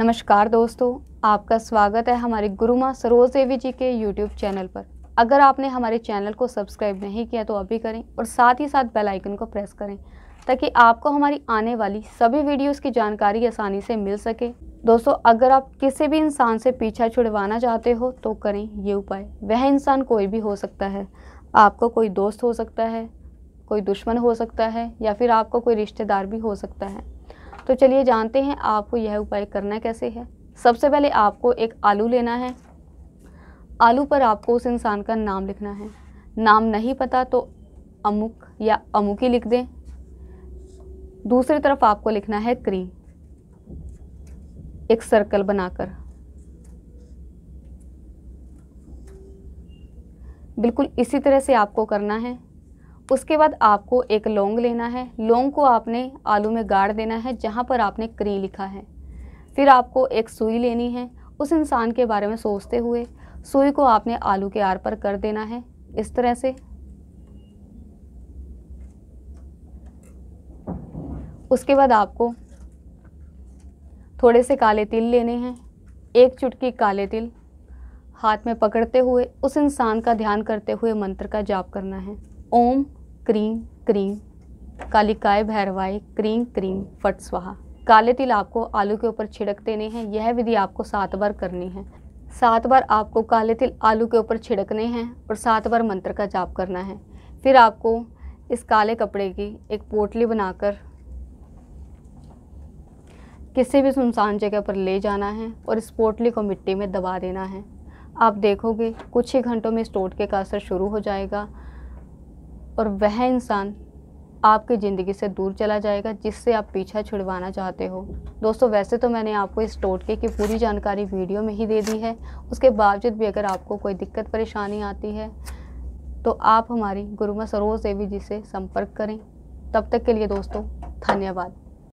नमस्कार दोस्तों आपका स्वागत है हमारे गुरु माँ सरोज देवी जी के यूट्यूब चैनल पर अगर आपने हमारे चैनल को सब्सक्राइब नहीं किया तो अभी करें और साथ ही साथ बेल आइकन को प्रेस करें ताकि आपको हमारी आने वाली सभी वीडियोस की जानकारी आसानी से मिल सके दोस्तों अगर आप किसी भी इंसान से पीछा छुड़वाना चाहते हो तो करें ये उपाय वह इंसान कोई भी हो सकता है आपको कोई दोस्त हो सकता है कोई दुश्मन हो सकता है या फिर आपको कोई रिश्तेदार भी हो सकता है तो चलिए जानते हैं आपको यह उपाय करना कैसे है सबसे पहले आपको एक आलू लेना है आलू पर आपको उस इंसान का नाम लिखना है नाम नहीं पता तो अमुक या अमुकी लिख दें दूसरी तरफ आपको लिखना है क्री एक सर्कल बनाकर बिल्कुल इसी तरह से आपको करना है उसके बाद आपको एक लौंग लेना है लौंग को आपने आलू में गाड़ देना है जहाँ पर आपने क्री लिखा है फिर आपको एक सुई लेनी है उस इंसान के बारे में सोचते हुए सुई को आपने आलू के आर पर कर देना है इस तरह से उसके बाद आपको थोड़े से काले तिल लेने हैं एक चुटकी काले तिल हाथ में पकड़ते हुए उस इंसान का ध्यान करते हुए मंत्र का जाप करना है ओम क्रीम क्रीम कालिकाय भैरवाय क्रीम क्रीम फट स्वाहा काले तिल आपको आलू के ऊपर छिड़क देने हैं यह विधि आपको सात बार करनी है सात बार आपको काले तिल आलू के ऊपर छिड़कने हैं और सात बार मंत्र का जाप करना है फिर आपको इस काले कपड़े की एक पोटली बनाकर किसी भी सुनसान जगह पर ले जाना है और इस पोटली को मिट्टी में दबा देना है आप देखोगे कुछ ही घंटों में इस टोटके का असर शुरू हो जाएगा और वह इंसान आपकी ज़िंदगी से दूर चला जाएगा जिससे आप पीछा छुड़वाना चाहते हो दोस्तों वैसे तो मैंने आपको इस टोटके की पूरी जानकारी वीडियो में ही दे दी है उसके बावजूद भी अगर आपको कोई दिक्कत परेशानी आती है तो आप हमारी गुरुमा सरोज देवी जी से संपर्क करें तब तक के लिए दोस्तों धन्यवाद